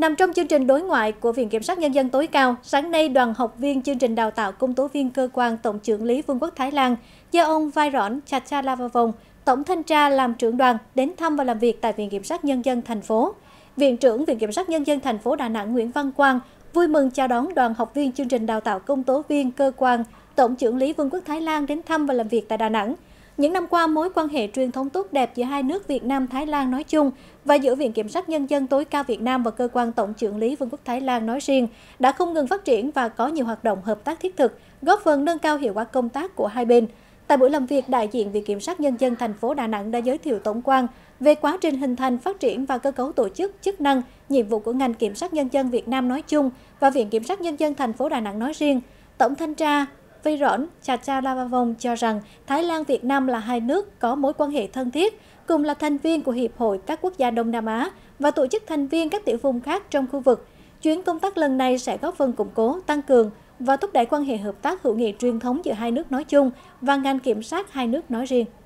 Nằm trong chương trình đối ngoại của Viện Kiểm sát Nhân dân tối cao, sáng nay đoàn học viên chương trình đào tạo công tố viên cơ quan Tổng trưởng lý Vương quốc Thái Lan do ông Vairon Chachalavavong, Tổng thanh tra làm trưởng đoàn đến thăm và làm việc tại Viện Kiểm sát Nhân dân thành phố. Viện trưởng Viện Kiểm sát Nhân dân thành phố Đà Nẵng Nguyễn Văn Quang vui mừng chào đón đoàn học viên chương trình đào tạo công tố viên cơ quan Tổng trưởng lý Vương quốc Thái Lan đến thăm và làm việc tại Đà Nẵng – những năm qua, mối quan hệ truyền thống tốt đẹp giữa hai nước Việt Nam Thái Lan nói chung và giữa Viện Kiểm sát Nhân dân tối cao Việt Nam và cơ quan Tổng trưởng lý Vương quốc Thái Lan nói riêng đã không ngừng phát triển và có nhiều hoạt động hợp tác thiết thực, góp phần nâng cao hiệu quả công tác của hai bên. Tại buổi làm việc, đại diện Viện Kiểm sát Nhân dân thành phố Đà Nẵng đã giới thiệu tổng quan về quá trình hình thành, phát triển và cơ cấu tổ chức, chức năng, nhiệm vụ của ngành Kiểm sát Nhân dân Việt Nam nói chung và Viện Kiểm sát Nhân dân thành phố Đà Nẵng nói riêng, Tổng Thanh tra Vy Rõn, Chachalavavong cho rằng Thái Lan Việt Nam là hai nước có mối quan hệ thân thiết, cùng là thành viên của Hiệp hội các quốc gia Đông Nam Á và tổ chức thành viên các tiểu vùng khác trong khu vực. Chuyến công tác lần này sẽ góp phần củng cố, tăng cường và thúc đẩy quan hệ hợp tác hữu nghị truyền thống giữa hai nước nói chung và ngành kiểm sát hai nước nói riêng.